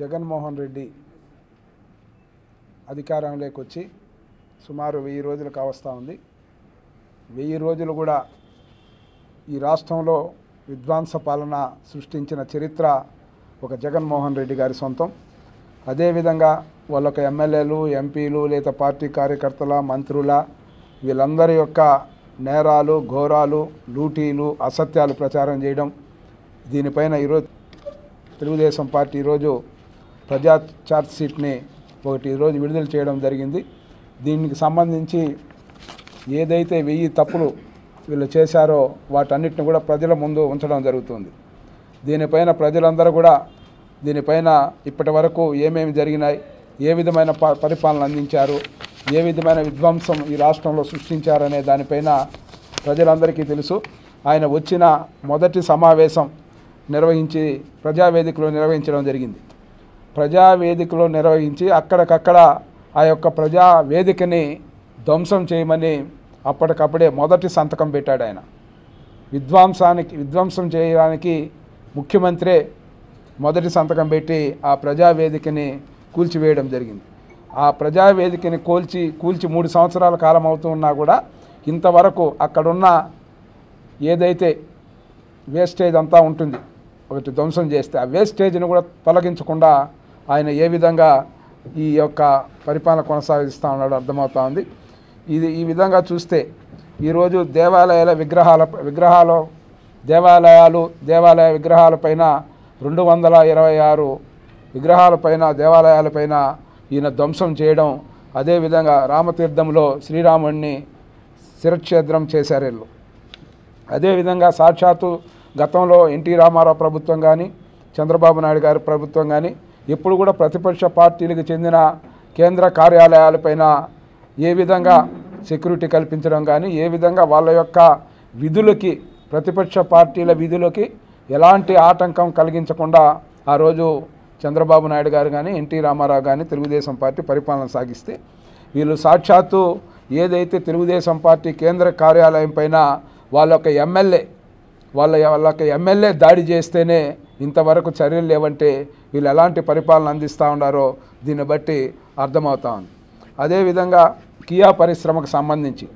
జగన్మోహన్ రెడ్డి అధికారంలోకి వచ్చి సుమారు వెయ్యి రోజులు కావస్తూ ఉంది వెయ్యి రోజులు కూడా ఈ రాష్ట్రంలో విధ్వంస పాలన సృష్టించిన చరిత్ర ఒక జగన్మోహన్ రెడ్డి గారి సొంతం అదేవిధంగా వాళ్ళొక ఎమ్మెల్యేలు ఎంపీలు లేదా పార్టీ కార్యకర్తల మంత్రుల వీళ్ళందరి యొక్క నేరాలు ఘోరాలు లూటీలు అసత్యాలు ప్రచారం చేయడం దీనిపైన ఈరోజు తెలుగుదేశం పార్టీ ఈరోజు ప్రజా ఛార్జ్ షీట్ని ఒకటి ఈరోజు విడుదల చేయడం జరిగింది దీనికి సంబంధించి ఏదైతే వెయ్యి తప్పులు వీళ్ళు చేశారో వాటన్నిటిని కూడా ప్రజల ముందు ఉంచడం జరుగుతుంది దీనిపైన ప్రజలందరూ కూడా దీనిపైన ఇప్పటి వరకు ఏమేమి జరిగినాయి ఏ విధమైన పరిపాలన అందించారు ఏ విధమైన విధ్వంసం ఈ రాష్ట్రంలో సృష్టించారనే దానిపైన ప్రజలందరికీ తెలుసు ఆయన వచ్చిన మొదటి సమావేశం నిర్వహించి ప్రజావేదికలో నిర్వహించడం జరిగింది ప్రజావేదికలో నిర్వహించి అక్కడికక్కడ ఆ యొక్క ప్రజావేదికని ధ్వంసం చేయమని అప్పటికప్పుడే మొదటి సంతకం పెట్టాడు ఆయన విధ్వంసానికి విధ్వంసం చేయడానికి ముఖ్యమంత్రే మొదటి సంతకం పెట్టి ఆ ప్రజావేదికని కూల్చివేయడం జరిగింది ఆ ప్రజావేదికని కూల్చి కూల్చి మూడు సంవత్సరాల కాలం అవుతూ ఉన్నా కూడా ఇంతవరకు అక్కడున్న ఏదైతే వేస్టేజ్ అంతా ఉంటుంది ఒకటి ధ్వంసం చేస్తే ఆ వేస్టేజ్ని కూడా తొలగించకుండా ఆయన ఏ విధంగా ఈ యొక్క పరిపాలన కొనసాగిస్తూ ఉన్నాడు అర్థమవుతా ఉంది ఇది ఈ విధంగా చూస్తే ఈరోజు దేవాలయాల విగ్రహాల విగ్రహాలు దేవాలయాలు దేవాలయ విగ్రహాలపైన రెండు వందల ఇరవై ఆరు విగ్రహాలపైన దేవాలయాలపైన ఈయన ధ్వంసం చేయడం అదేవిధంగా రామతీర్థంలో శ్రీరాముణ్ణి శిరక్షేత్రం చేశారు వీళ్ళు అదేవిధంగా సాక్షాత్తు గతంలో ఎన్టీ రామారావు ప్రభుత్వం కానీ చంద్రబాబు నాయుడు గారి ప్రభుత్వం కానీ ఇప్పుడు కూడా ప్రతిపక్ష పార్టీలకు చెందిన కేంద్ర కార్యాలయాలపైన ఏ విధంగా సెక్యూరిటీ కల్పించడం కానీ ఏ విధంగా వాళ్ళ యొక్క విధులకి ప్రతిపక్ష పార్టీల విధులకి ఎలాంటి ఆటంకం కలిగించకుండా ఆ రోజు చంద్రబాబు నాయుడు గారు కానీ ఎన్టీ రామారావు కానీ తెలుగుదేశం పార్టీ పరిపాలన సాగిస్తే వీళ్ళు సాక్షాత్తు ఏదైతే తెలుగుదేశం పార్టీ కేంద్ర కార్యాలయం పైన వాళ్ళ యొక్క ఎమ్మెల్యే వాళ్ళ వాళ్ళ ఎమ్మెల్యే దాడి చేస్తేనే ఇంతవరకు చర్యలు లేవంటే వీళ్ళు ఎలాంటి పరిపాలన అందిస్తూ ఉన్నారో దీన్ని బట్టి అర్థమవుతా ఉంది అదేవిధంగా కియా పరిశ్రమకు సంబంధించి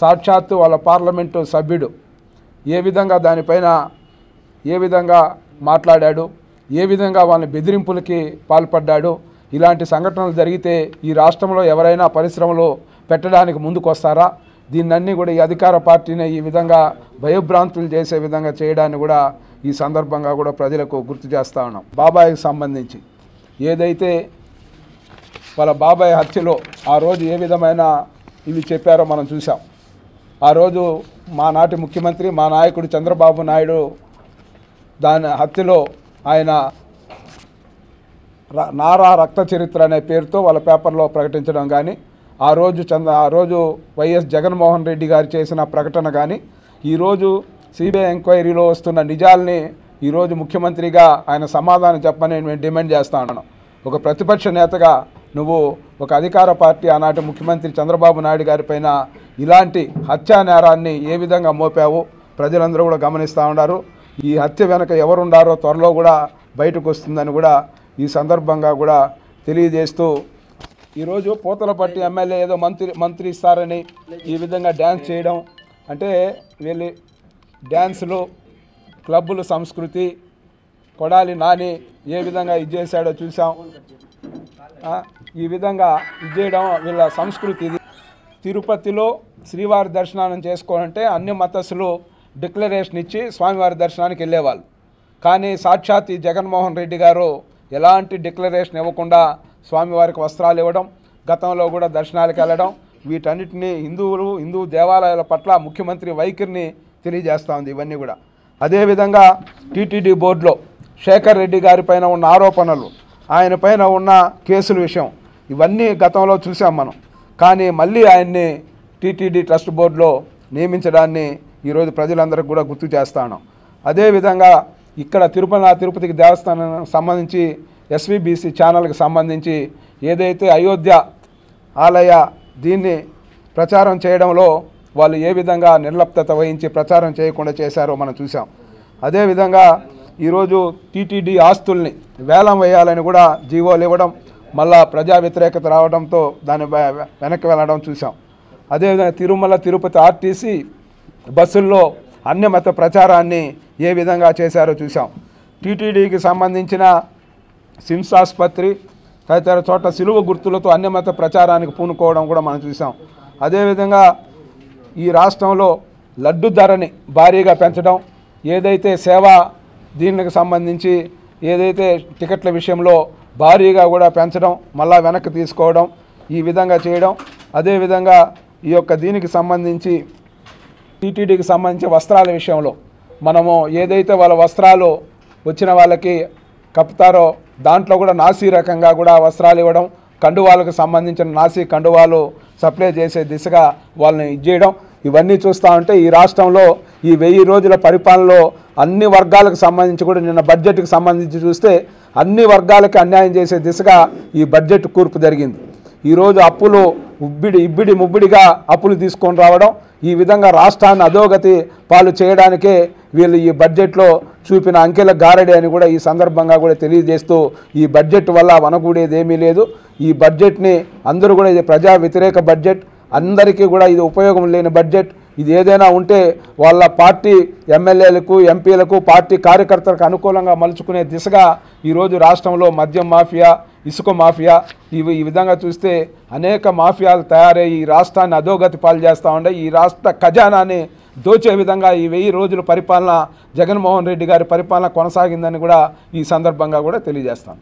సాక్షాత్తు వాళ్ళ పార్లమెంటు సభ్యుడు ఏ విధంగా దానిపైన ఏ విధంగా మాట్లాడాడు ఏ విధంగా వాళ్ళ బెదిరింపులకి పాల్పడ్డాడు ఇలాంటి సంఘటనలు జరిగితే ఈ రాష్ట్రంలో ఎవరైనా పరిశ్రమలు పెట్టడానికి ముందుకొస్తారా దీన్నన్నీ కూడా ఈ అధికార పార్టీని ఈ విధంగా భయభ్రాంతులు చేసే విధంగా చేయడాన్ని కూడా ఈ సందర్భంగా కూడా ప్రజలకు గుర్తు చేస్తూ ఉన్నాం బాబాయ్కి సంబంధించి ఏదైతే వాళ్ళ బాబాయ్ హత్యలో ఆ రోజు ఏ విధమైన ఇవి చెప్పారో మనం చూసాం ఆ రోజు మా నాటి ముఖ్యమంత్రి మా నాయకుడు చంద్రబాబు నాయుడు దాని హత్యలో ఆయన నారా రక్త చరిత్ర అనే పేరుతో వాళ్ళ పేపర్లో ప్రకటించడం కానీ ఆ రోజు చంద్ర ఆ రోజు వైఎస్ జగన్మోహన్ రెడ్డి గారు చేసిన ప్రకటన కానీ ఈరోజు సిబిఐ ఎంక్వైరీలో వస్తున్న నిజాల్ని ఈరోజు ముఖ్యమంత్రిగా ఆయన సమాధానం చెప్పని నేను డిమాండ్ చేస్తా ఉన్నాను ఒక ప్రతిపక్ష నేతగా నువ్వు ఒక అధికార పార్టీ ఆనాటి ముఖ్యమంత్రి చంద్రబాబు నాయుడు గారిపైన ఇలాంటి హత్యా నేరాన్ని ఏ విధంగా మోపావు ప్రజలందరూ కూడా గమనిస్తూ ఉన్నారు ఈ హత్య వెనుక ఎవరుండారో త్వరలో కూడా బయటకు వస్తుందని కూడా ఈ సందర్భంగా కూడా తెలియజేస్తూ ఈరోజు పూతలపట్టి ఎమ్మెల్యే ఏదో మంత్రి మంత్రి ఇస్తారని ఈ విధంగా డ్యాన్స్ చేయడం అంటే వీళ్ళు డ్యాన్సులు క్లబ్బులు సంస్కృతి కొడాలి నాని ఏ విధంగా ఇది చేశాడో చూసాం ఈ విధంగా ఇది చేయడం వీళ్ళ సంస్కృతి ఇది తిరుపతిలో శ్రీవారి దర్శనం చేసుకోవాలంటే అన్ని మతస్సులు డిక్లరేషన్ ఇచ్చి స్వామివారి దర్శనానికి వెళ్ళేవాళ్ళు కానీ సాక్షాత్ జగన్మోహన్ రెడ్డి గారు ఎలాంటి డిక్లరేషన్ ఇవ్వకుండా స్వామివారికి వస్త్రాలు ఇవ్వడం గతంలో కూడా దర్శనాలకు వెళ్ళడం వీటన్నిటినీ హిందువులు హిందూ దేవాలయాల పట్ల ముఖ్యమంత్రి వైఖరిని తెలియజేస్తూ ఉంది ఇవన్నీ కూడా అదేవిధంగా టీటీడీ బోర్డులో శేఖర్ రెడ్డి గారి పైన ఉన్న ఆరోపణలు ఆయన పైన ఉన్న కేసుల విషయం ఇవన్నీ గతంలో చూసాం మనం కానీ మళ్ళీ ఆయన్ని టీటీడీ ట్రస్ట్ బోర్డులో నియమించడాన్ని ఈరోజు ప్రజలందరికీ కూడా గుర్తు చేస్తాను అదేవిధంగా ఇక్కడ తిరుపతి తిరుపతికి దేవస్థానం సంబంధించి ఎస్వీబీసీ ఛానల్కి సంబంధించి ఏదైతే అయోధ్య ఆలయ దీన్ని ప్రచారం చేయడంలో వాళ్ళు ఏ విధంగా నిర్లప్త వహించి ప్రచారం చేయకుండా చేశారో మనం చూసాం అదేవిధంగా ఈరోజు టీటీడీ ఆస్తుల్ని వేలం వేయాలని కూడా జీవోలు ఇవ్వడం మళ్ళా ప్రజా వ్యతిరేకత రావడంతో దాన్ని వెనక్కి వెళ్ళడం చూసాం అదేవిధంగా తిరుమల తిరుపతి ఆర్టీసీ బస్సుల్లో అన్ని మత ప్రచారాన్ని ఏ విధంగా చేశారో చూసాం టీటీడీకి సంబంధించిన సిమ్స్ ఆసుపత్రి తదితర చోట్ల సిలువ గుర్తులతో అన్ని మత ప్రచారానికి పూనుకోవడం కూడా మనం చూసాం అదేవిధంగా ఈ రాష్ట్రంలో లడ్డు ధరని భారీగా పెంచడం ఏదైతే సేవా దీనికి సంబంధించి ఏదైతే టికెట్ల విషయంలో భారీగా కూడా పెంచడం మళ్ళా వెనక్కి తీసుకోవడం ఈ విధంగా చేయడం అదేవిధంగా ఈ యొక్క దీనికి సంబంధించి టీటీడీకి సంబంధించి వస్త్రాల విషయంలో మనము ఏదైతే వాళ్ళ వస్త్రాలు వచ్చిన వాళ్ళకి కప్పుతారో దాంట్లో కూడా నాసీ రకంగా కూడా వస్త్రాలు ఇవ్వడం కండువాలకు సంబంధించిన నాసి కండువాలు సప్లై చేసే దిశగా వాళ్ళని చేయడం ఇవన్నీ చూస్తూ ఉంటే ఈ రాష్ట్రంలో ఈ వెయ్యి రోజుల పరిపాలనలో అన్ని వర్గాలకు సంబంధించి కూడా నిన్న బడ్జెట్కి సంబంధించి చూస్తే అన్ని వర్గాలకి అన్యాయం చేసే దిశగా ఈ బడ్జెట్ కూర్పు జరిగింది ఈరోజు అప్పులు ఉబ్బిడి ఇబ్బిడి ముబ్బిడిగా అప్పులు తీసుకొని రావడం ఈ విధంగా రాష్ట్రాన్ని అధోగతి పాలు చేయడానికే వీళ్ళు ఈ బడ్జెట్లో చూపిన అంకెల గారడి అని కూడా ఈ సందర్భంగా కూడా తెలియజేస్తూ ఈ బడ్జెట్ వల్ల వనగూడేది ఏమీ లేదు ఈ బడ్జెట్ని అందరూ కూడా ఇది ప్రజా వ్యతిరేక బడ్జెట్ అందరికీ కూడా ఇది ఉపయోగం లేని బడ్జెట్ ఇది ఏదైనా ఉంటే వాళ్ళ పార్టీ ఎమ్మెల్యేలకు ఎంపీలకు పార్టీ కార్యకర్తలకు అనుకూలంగా మలుచుకునే దిశగా ఈరోజు రాష్ట్రంలో మద్యం మాఫియా ఇసుక మాఫియా ఇవి ఈ విధంగా చూస్తే అనేక మాఫియాలు తయారయ్యి ఈ రాష్ట్రాన్ని అధోగతి పాలు చేస్తూ ఉండే ఈ రాష్ట్ర ఖజానాన్ని దోచే విధంగా ఈ వెయ్యి రోజుల పరిపాలన జగన్మోహన్ రెడ్డి గారి పరిపాలన కొనసాగిందని కూడా ఈ సందర్భంగా కూడా తెలియజేస్తాను